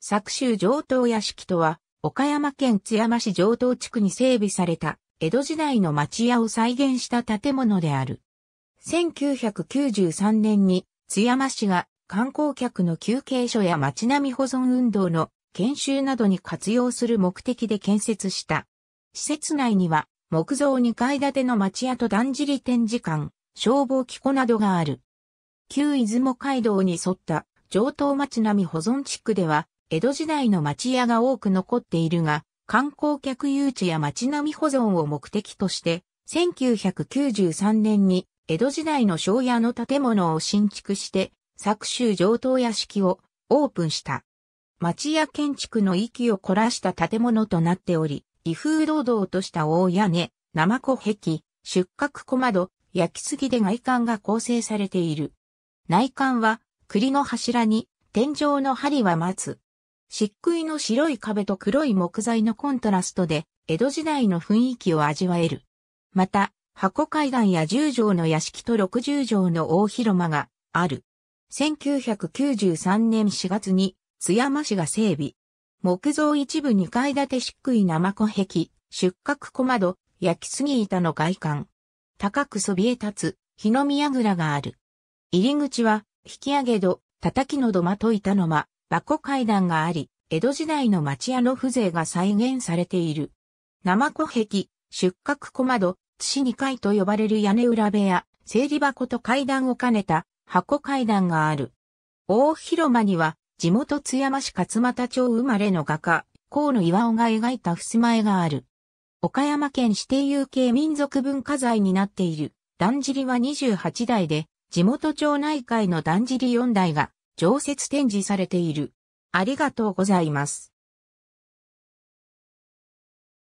作州上東屋敷とは、岡山県津山市上東地区に整備された、江戸時代の町屋を再現した建物である。1993年に津山市が観光客の休憩所や町並み保存運動の研修などに活用する目的で建設した。施設内には木造2階建ての町屋とだんじり展示館、消防機庫などがある。旧出雲街道に沿った上東町並み保存地区では江戸時代の町屋が多く残っているが、観光客誘致や町並み保存を目的として、1993年に江戸時代の庄屋の建物を新築して、作州上等屋敷をオープンした。町屋建築の域を凝らした建物となっており、威風堂々とした大屋根、生小壁、出角小窓、焼き杉で外観が構成されている。内観は、栗の柱に、天井の梁は松、漆喰の白い壁と黒い木材のコントラストで、江戸時代の雰囲気を味わえる。また、箱海岸や十条の屋敷と六十条の大広間がある。1993年4月に津山市が整備。木造一部二階建て漆喰生小壁、出角小窓、焼き杉板の外観。高くそびえ立つ、日の宮倉がある。入り口は、引き上げ戸、叩きの土間と板の間、箱階段があり、江戸時代の町屋の風情が再現されている。生古壁、出角小窓、土市2階と呼ばれる屋根裏部屋、整理箱と階段を兼ねた箱階段がある。大広間には、地元津山市勝又町生まれの画家、河野岩尾が描いた襖絵がある。岡山県指定有形民族文化財になっている、だんじりは28台で、地元町内会のだんじり4台が常設展示されている。ありがとうございます。